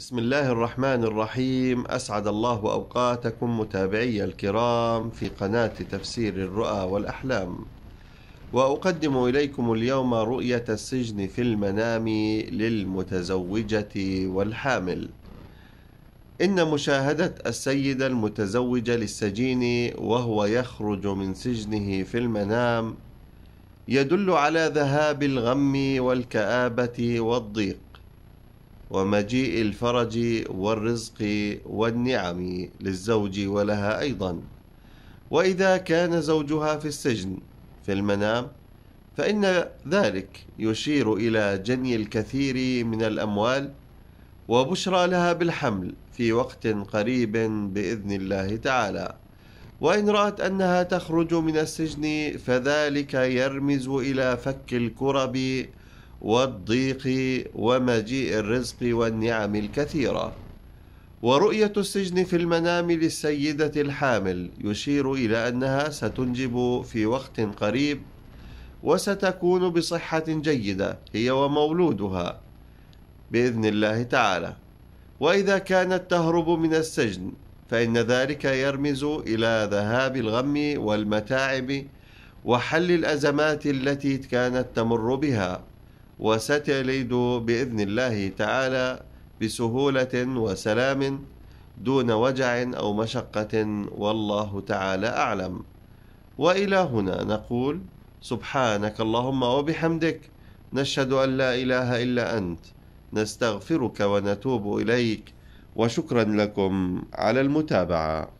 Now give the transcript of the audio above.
بسم الله الرحمن الرحيم أسعد الله أوقاتكم متابعي الكرام في قناة تفسير الرؤى والأحلام وأقدم إليكم اليوم رؤية السجن في المنام للمتزوجة والحامل إن مشاهدة السيدة المتزوجة للسجين وهو يخرج من سجنه في المنام يدل على ذهاب الغم والكآبة والضيق ومجيء الفرج والرزق والنعم للزوج ولها أيضا وإذا كان زوجها في السجن في المنام فإن ذلك يشير إلى جني الكثير من الأموال وبشرى لها بالحمل في وقت قريب بإذن الله تعالى وإن رأت أنها تخرج من السجن فذلك يرمز إلى فك الكرب والضيق ومجيء الرزق والنعم الكثيرة ورؤية السجن في المنام للسيدة الحامل يشير إلى أنها ستنجب في وقت قريب وستكون بصحة جيدة هي ومولودها بإذن الله تعالى وإذا كانت تهرب من السجن فإن ذلك يرمز إلى ذهاب الغم والمتاعب وحل الأزمات التي كانت تمر بها وستلد بإذن الله تعالى بسهولة وسلام دون وجع أو مشقة والله تعالى أعلم وإلى هنا نقول سبحانك اللهم وبحمدك نشهد أن لا إله إلا أنت نستغفرك ونتوب إليك وشكرا لكم على المتابعه